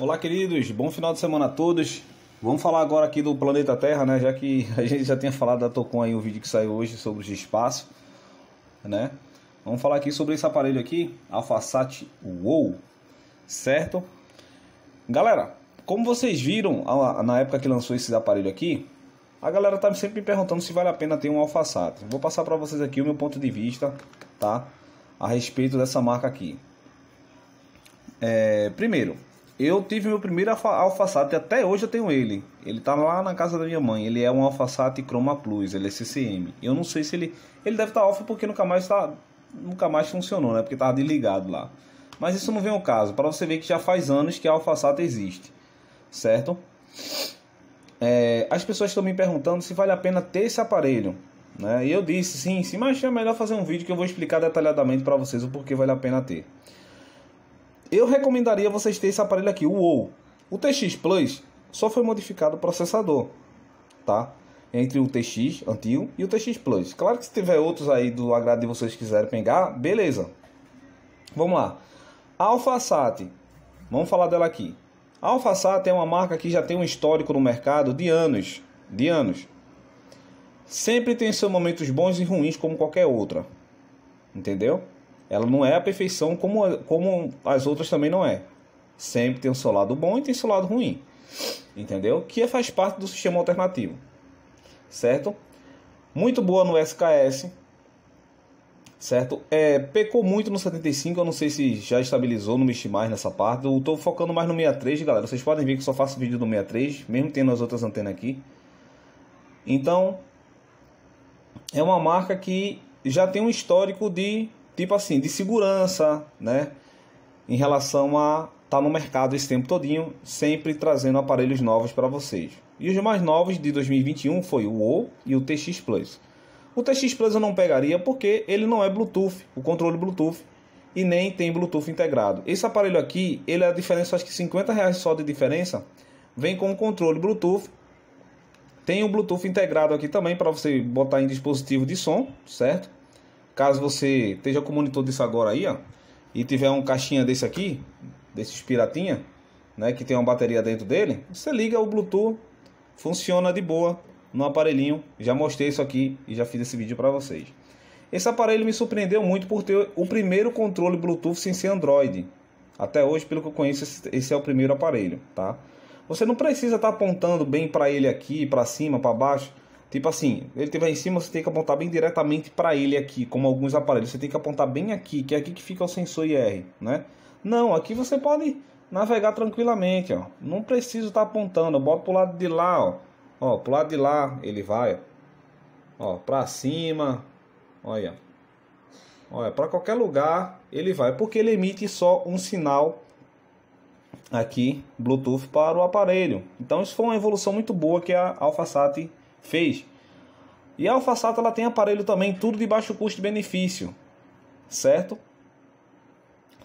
Olá, queridos. Bom final de semana a todos. Vamos falar agora aqui do planeta Terra, né? Já que a gente já tinha falado da Tocon aí, o vídeo que saiu hoje sobre o espaço, né? Vamos falar aqui sobre esse aparelho aqui, AlphaSat WOW, certo? Galera, como vocês viram na época que lançou esse aparelho aqui, a galera tá sempre me perguntando se vale a pena ter um AlphaSat. Vou passar para vocês aqui o meu ponto de vista, tá? A respeito dessa marca aqui. É, primeiro, eu tive meu primeiro alfaçate, até hoje eu tenho ele. Ele tá lá na casa da minha mãe. Ele é um alfaçate Chroma Plus, ele é CCM. Eu não sei se ele. Ele deve estar tá off porque nunca mais tá. Nunca mais funcionou, né? Porque tava desligado lá. Mas isso não vem ao caso, para você ver que já faz anos que a alfaçata existe. Certo? É, as pessoas estão me perguntando se vale a pena ter esse aparelho. Né? E eu disse sim, sim, mas é melhor fazer um vídeo que eu vou explicar detalhadamente para vocês o porquê vale a pena ter. Eu recomendaria vocês terem esse aparelho aqui, o WoW. O TX Plus só foi modificado o processador, tá? Entre o TX antigo e o TX Plus. Claro que se tiver outros aí do agrado de vocês quiserem pegar, beleza. Vamos lá. AlphaSat. Vamos falar dela aqui. A AlphaSat é uma marca que já tem um histórico no mercado de anos, de anos. Sempre tem seus momentos bons e ruins como qualquer outra. Entendeu? Ela não é a perfeição como, como as outras também não é. Sempre tem o seu lado bom e tem o seu lado ruim. Entendeu? Que faz parte do sistema alternativo. Certo? Muito boa no SKS. Certo? É, pecou muito no 75, eu não sei se já estabilizou, não mexi mais nessa parte. Eu tô focando mais no 63, galera. Vocês podem ver que só faço vídeo do 63, mesmo tendo as outras antenas aqui. Então, é uma marca que já tem um histórico de tipo assim, de segurança, né? Em relação a estar tá no mercado esse tempo todinho, sempre trazendo aparelhos novos para vocês. E os mais novos de 2021 foi o O e o TX Plus. O TX Plus eu não pegaria porque ele não é Bluetooth, o controle Bluetooth, e nem tem Bluetooth integrado. Esse aparelho aqui, ele é a diferença, acho que 50 reais só de diferença, vem com o controle Bluetooth, tem o Bluetooth integrado aqui também para você botar em dispositivo de som, certo? Caso você esteja com o monitor disso agora aí, ó, e tiver um caixinha desse aqui, desses piratinha, né, que tem uma bateria dentro dele, você liga o Bluetooth, funciona de boa no aparelhinho. Já mostrei isso aqui e já fiz esse vídeo para vocês. Esse aparelho me surpreendeu muito por ter o primeiro controle Bluetooth sem ser Android. Até hoje, pelo que eu conheço, esse é o primeiro aparelho, tá? Você não precisa estar tá apontando bem para ele aqui, para cima, para baixo. Tipo assim, ele estiver em cima, você tem que apontar bem diretamente para ele aqui, como alguns aparelhos. Você tem que apontar bem aqui, que é aqui que fica o sensor IR, né? Não, aqui você pode navegar tranquilamente, ó. Não precisa estar tá apontando, eu boto pro lado de lá, ó. Ó, pro lado de lá ele vai, ó. Ó, pra cima, olha. Olha, para qualquer lugar ele vai, porque ele emite só um sinal aqui Bluetooth para o aparelho. Então isso foi uma evolução muito boa que a AlphaSat fez. E a AlphaSat ela tem aparelho também, tudo de baixo custo-benefício, certo?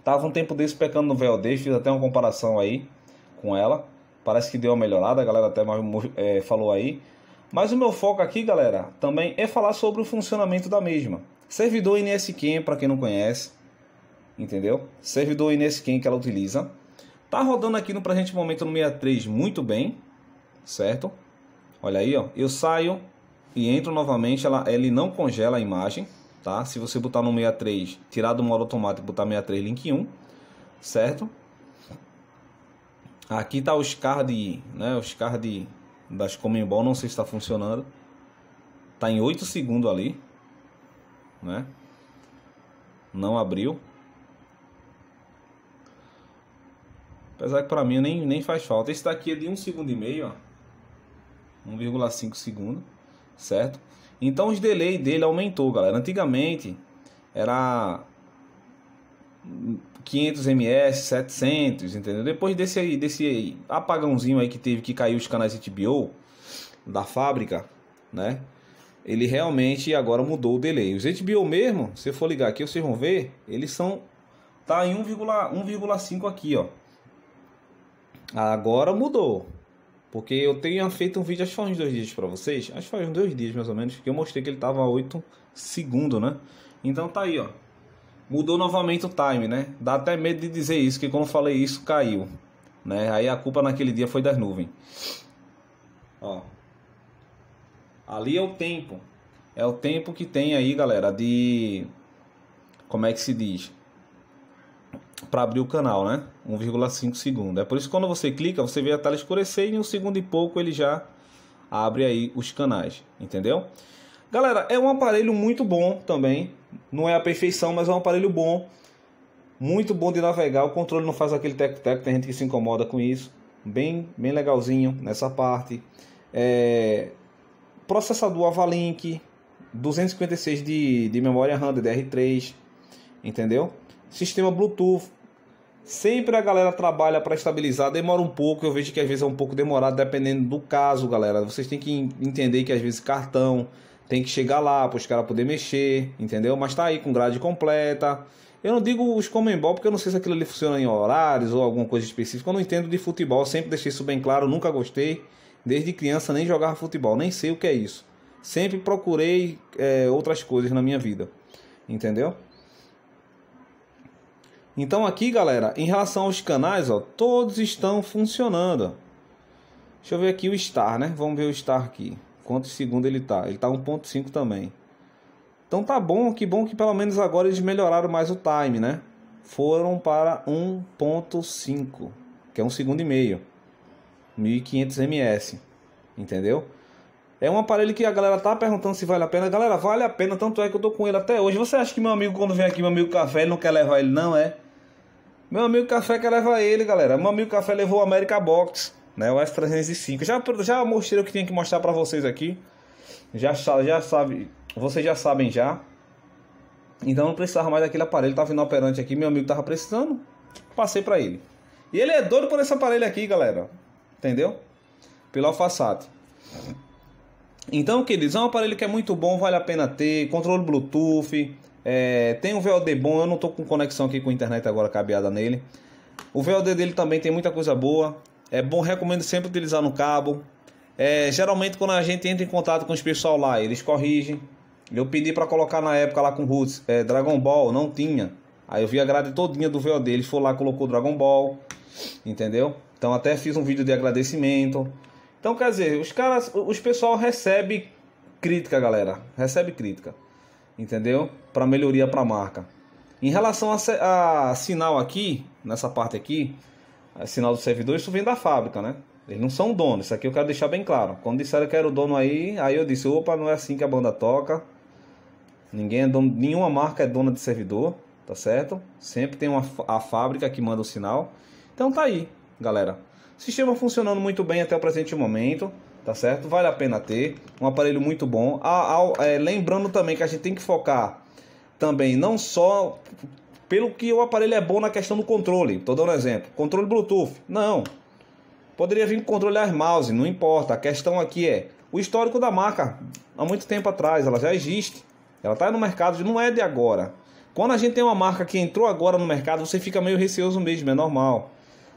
Tava um tempo desse pecando no VLD, fiz até uma comparação aí com ela. Parece que deu uma melhorada, a galera até é, falou aí. Mas o meu foco aqui, galera, também é falar sobre o funcionamento da mesma. Servidor NSQM, para quem não conhece, entendeu? Servidor NSQM que ela utiliza. Tá rodando aqui no presente momento no 63 muito bem, certo? Olha aí, ó. Eu saio e entro novamente. Ela, ele não congela a imagem, tá? Se você botar no 63, tirar do modo automático e botar 63 link 1, certo? Aqui tá os card, né? Os card das Comembol, não sei se está funcionando. Tá em 8 segundos ali, né? Não abriu. Apesar que para mim nem, nem faz falta. Esse daqui é de 1 um segundo e meio, ó. 1,5 segundo, certo? Então os delay dele aumentou, galera. Antigamente era 500 ms, 700, entendeu? Depois desse desse apagãozinho aí que teve que caiu os canais HBO da fábrica, né? Ele realmente agora mudou o delay. Os HBO mesmo, se for ligar aqui, vocês vão ver, eles são tá em 1,5 aqui, ó. Agora mudou. Porque eu tinha feito um vídeo, acho que faz uns dois dias para vocês. Acho que faz uns dois dias mais ou menos. Que eu mostrei que ele tava 8 segundos, né? Então tá aí, ó. Mudou novamente o time, né? Dá até medo de dizer isso, que quando falei isso, caiu. Né? Aí a culpa naquele dia foi das nuvens. Ó. Ali é o tempo. É o tempo que tem aí, galera, de. Como é que se diz? para abrir o canal, né? 1,5 segundo. É por isso que quando você clica, você vê a tela escurecer e em um segundo e pouco ele já abre aí os canais, entendeu? Galera, é um aparelho muito bom também. Não é a perfeição, mas é um aparelho bom. Muito bom de navegar. O controle não faz aquele tec-tec, tem gente que se incomoda com isso. Bem, bem legalzinho nessa parte. É... Processador Avalink, 256 de, de memória RAM DDR3, entendeu? sistema Bluetooth. Sempre a galera trabalha para estabilizar, demora um pouco. Eu vejo que às vezes é um pouco demorado, dependendo do caso, galera. Vocês têm que entender que às vezes cartão tem que chegar lá para os caras poder mexer, entendeu? Mas tá aí com grade completa. Eu não digo os comembol porque eu não sei se aquilo ali funciona em horários ou alguma coisa específica. Eu não entendo de futebol, sempre deixei isso bem claro, nunca gostei. Desde criança nem jogava futebol, nem sei o que é isso. Sempre procurei é, outras coisas na minha vida, entendeu? Então aqui, galera, em relação aos canais, ó, todos estão funcionando. Deixa eu ver aqui o star, né? Vamos ver o star aqui. Quantos segundos ele tá? Ele tá 1.5 também. Então tá bom, que bom que pelo menos agora eles melhoraram mais o time, né? Foram para 1.5, que é um segundo e meio. 1500 ms, entendeu? É um aparelho que a galera tá perguntando se vale a pena. Galera, vale a pena, tanto é que eu tô com ele até hoje. Você acha que meu amigo, quando vem aqui, meu amigo café, ele não quer levar ele, não, é? Meu amigo Café quer levar ele, galera. Meu amigo Café levou o América Box, né? O F305. Já, já mostrei o que tinha que mostrar para vocês aqui. Já, já sabe, vocês já sabem já. Então não precisava mais daquele aparelho, tava inoperante aqui, meu amigo tava precisando. Passei para ele. E ele é doido por esse aparelho aqui, galera. Entendeu? Pelo alfaçate. Então, queridos, é um aparelho que é muito bom, vale a pena ter. Controle Bluetooth, é, tem um VOD bom, eu não estou com conexão aqui com a internet agora cabeada nele. O VOD dele também tem muita coisa boa. É bom, recomendo sempre utilizar no cabo. É, geralmente quando a gente entra em contato com os pessoal lá, eles corrigem. Eu pedi para colocar na época lá com o Roots é, Dragon Ball, não tinha. Aí eu vi a grade todinha do VOD, ele foi lá colocou Dragon Ball, entendeu? Então até fiz um vídeo de agradecimento. Então quer dizer, os caras, os pessoal recebe crítica, galera, recebe crítica entendeu? Para melhoria para a marca. Em relação a, a, sinal aqui, nessa parte aqui, sinal do servidor, isso vem da fábrica, né? Eles não são donos, isso aqui eu quero deixar bem claro. Quando disseram que era o dono aí, aí eu disse, opa, não é assim que a banda toca. Ninguém é dono, nenhuma marca é dona de servidor, tá certo? Sempre tem uma, a fábrica que manda o sinal. Então tá aí, galera. Sistema funcionando muito bem até o presente momento tá certo? Vale a pena ter, um aparelho muito bom. ao é, lembrando também que a gente tem que focar também não só pelo que o aparelho é bom na questão do controle. Estou dando um exemplo. Controle Bluetooth. Não. Poderia vir com controle as mouse, não importa. A questão aqui é o histórico da marca. Há muito tempo atrás, ela já existe. Ela está no mercado, não é de agora. Quando a gente tem uma marca que entrou agora no mercado, você fica meio receoso mesmo, é normal.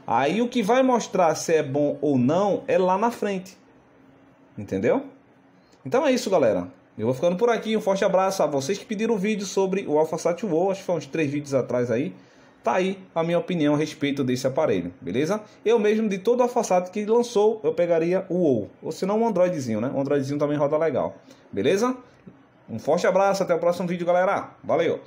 Aí o que vai mostrar se é bom ou não é lá na frente. Entendeu? Então é isso, galera. Eu vou ficando por aqui. Um forte abraço a vocês que pediram o vídeo sobre o AlphaSat Wow. Acho que foi uns três vídeos atrás aí. Tá aí a minha opinião a respeito desse aparelho, beleza? Eu mesmo, de todo o AlphaSat que lançou, eu pegaria o WoW. Ou se não, um Androidzinho, né? Um Androidzinho também roda legal, beleza? Um forte abraço, até o próximo vídeo, galera. Valeu!